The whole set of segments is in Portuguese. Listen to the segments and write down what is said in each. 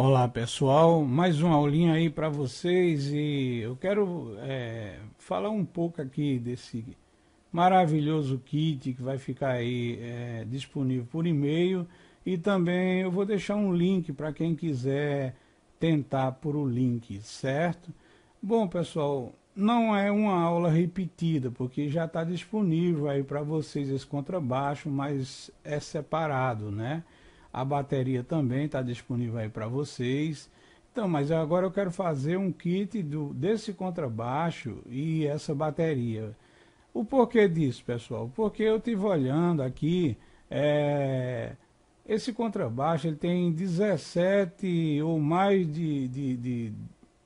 Olá pessoal, mais uma aulinha aí para vocês e eu quero é, falar um pouco aqui desse maravilhoso kit que vai ficar aí é, disponível por e-mail e também eu vou deixar um link para quem quiser tentar por o link, certo? Bom pessoal, não é uma aula repetida porque já está disponível aí para vocês esse contrabaixo, mas é separado, né? A bateria também está disponível aí para vocês. Então, mas agora eu quero fazer um kit do, desse contrabaixo e essa bateria. O porquê disso, pessoal? Porque eu estive olhando aqui, é, esse contrabaixo ele tem 17 ou mais de, de, de,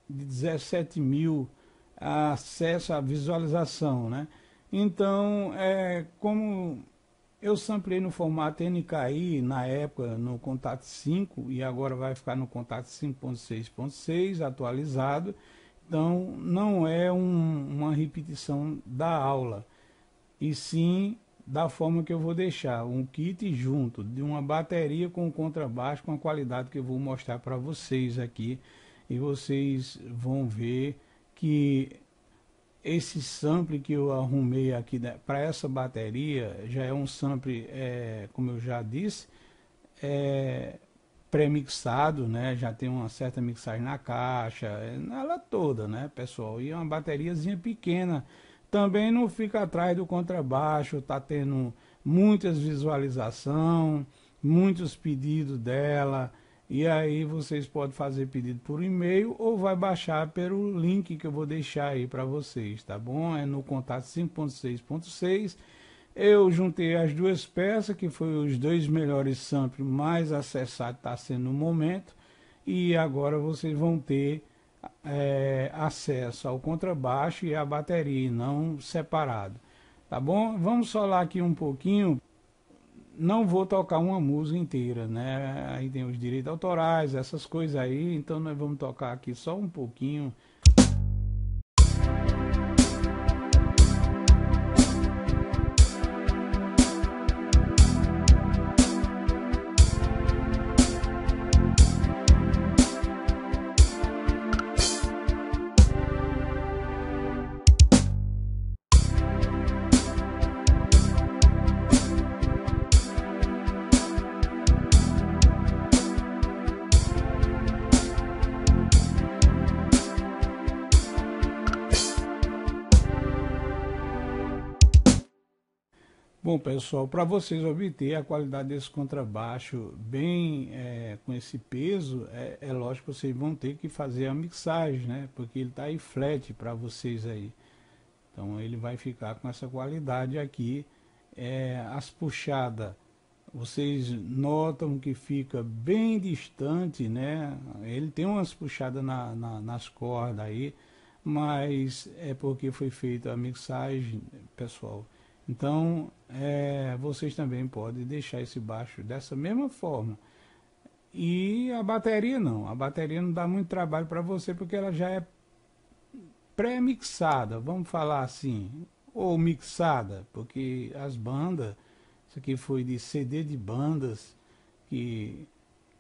de 17 mil acesso à visualização, né? Então, é, como eu samplei no formato NKI na época no contato 5 e agora vai ficar no contato 5.6.6 atualizado. Então não é um, uma repetição da aula, e sim da forma que eu vou deixar, um kit junto de uma bateria com contrabaixo com a qualidade que eu vou mostrar para vocês aqui e vocês vão ver que esse sample que eu arrumei aqui né, para essa bateria já é um sample, é, como eu já disse, é, pré-mixado, né? Já tem uma certa mixagem na caixa, é, ela toda, né, pessoal? E é uma bateriazinha pequena. Também não fica atrás do contrabaixo, tá tendo muitas visualização, muitos pedidos dela. E aí vocês podem fazer pedido por e-mail ou vai baixar pelo link que eu vou deixar aí para vocês, tá bom? É no contato 5.6.6. Eu juntei as duas peças, que foi os dois melhores samples mais acessados está sendo no momento. E agora vocês vão ter é, acesso ao contrabaixo e à bateria, não separado. Tá bom? Vamos falar aqui um pouquinho não vou tocar uma música inteira, né? Aí tem os direitos autorais, essas coisas aí, então nós vamos tocar aqui só um pouquinho Bom, pessoal, para vocês obter a qualidade desse contrabaixo bem é, com esse peso, é, é lógico que vocês vão ter que fazer a mixagem, né? Porque ele está em flat para vocês aí. Então ele vai ficar com essa qualidade aqui. É, as puxadas, vocês notam que fica bem distante, né? Ele tem umas puxadas na, na, nas cordas aí, mas é porque foi feita a mixagem, pessoal. Então, é, vocês também podem deixar esse baixo dessa mesma forma. E a bateria não. A bateria não dá muito trabalho para você porque ela já é pré-mixada, vamos falar assim, ou mixada, porque as bandas, isso aqui foi de CD de bandas, que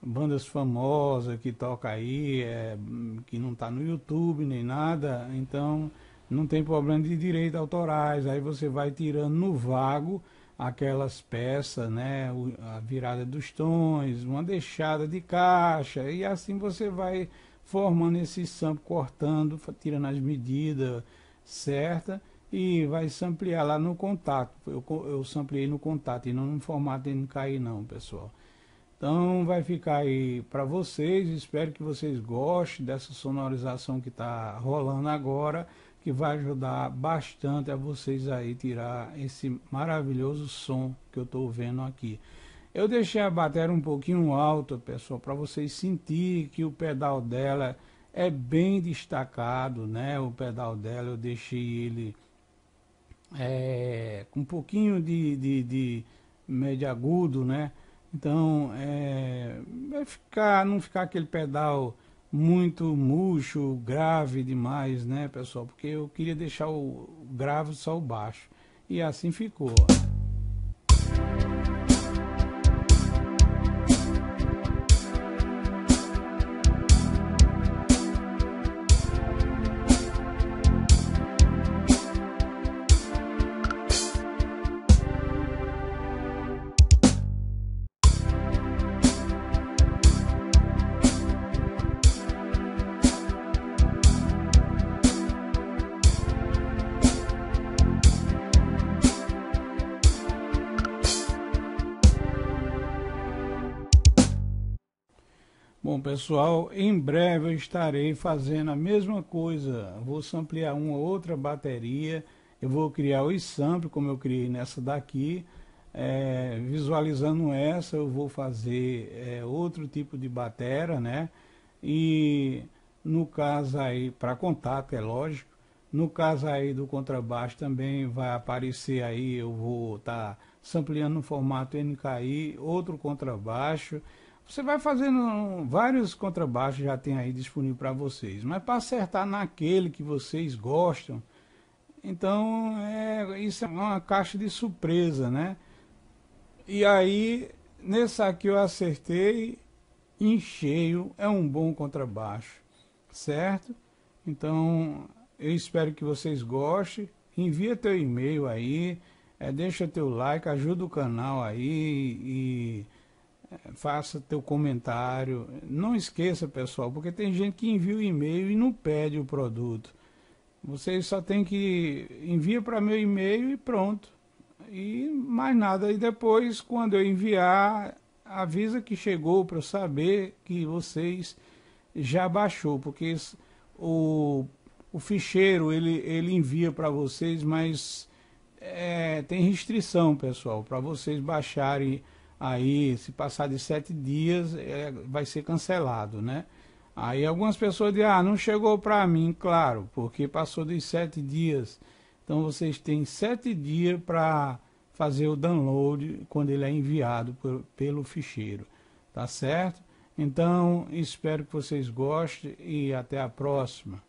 bandas famosas que toca aí, é, que não está no YouTube nem nada, então não tem problema de direitos autorais, aí você vai tirando no vago aquelas peças, né, a virada dos tons, uma deixada de caixa, e assim você vai formando esse sampo, cortando, tirando as medidas certas e vai samplear lá no contato. Eu, eu sampliei no contato e não no formato de não cair não, pessoal. Então vai ficar aí para vocês, espero que vocês gostem dessa sonorização que está rolando agora que vai ajudar bastante a vocês aí tirar esse maravilhoso som que eu estou vendo aqui. Eu deixei a bateria um pouquinho alta, pessoal, para vocês sentir que o pedal dela é bem destacado, né? O pedal dela eu deixei ele é, com um pouquinho de, de, de médio agudo, né? Então, é, vai ficar, não ficar aquele pedal muito murcho, grave demais, né, pessoal? Porque eu queria deixar o grave só o baixo. E assim ficou. Ó. Bom, pessoal, em breve eu estarei fazendo a mesma coisa. Vou ampliar uma outra bateria. Eu vou criar o sample, como eu criei nessa daqui. É, visualizando essa, eu vou fazer é, outro tipo de batera, né? E no caso aí, para contato, é lógico. No caso aí do contrabaixo também vai aparecer aí, eu vou estar tá ampliando no formato NKI, outro contrabaixo. Você vai fazendo vários contrabaixos já tem aí disponível para vocês, mas para acertar naquele que vocês gostam, então é, isso é uma caixa de surpresa, né? E aí nesse aqui eu acertei em cheio, é um bom contrabaixo, certo? Então eu espero que vocês gostem. Envia teu e-mail aí, é, deixa teu like, ajuda o canal aí e faça teu comentário. Não esqueça, pessoal, porque tem gente que envia o e-mail e não pede o produto. Vocês só tem que envia para meu e-mail e pronto. E mais nada. E depois, quando eu enviar, avisa que chegou para eu saber que vocês já baixou, porque o, o ficheiro ele, ele envia para vocês, mas é, tem restrição, pessoal, para vocês baixarem aí se passar de sete dias é, vai ser cancelado, né? Aí algumas pessoas dizem, ah, não chegou para mim, claro, porque passou dos sete dias. Então vocês têm sete dias para fazer o download quando ele é enviado por, pelo ficheiro, tá certo? Então espero que vocês gostem e até a próxima.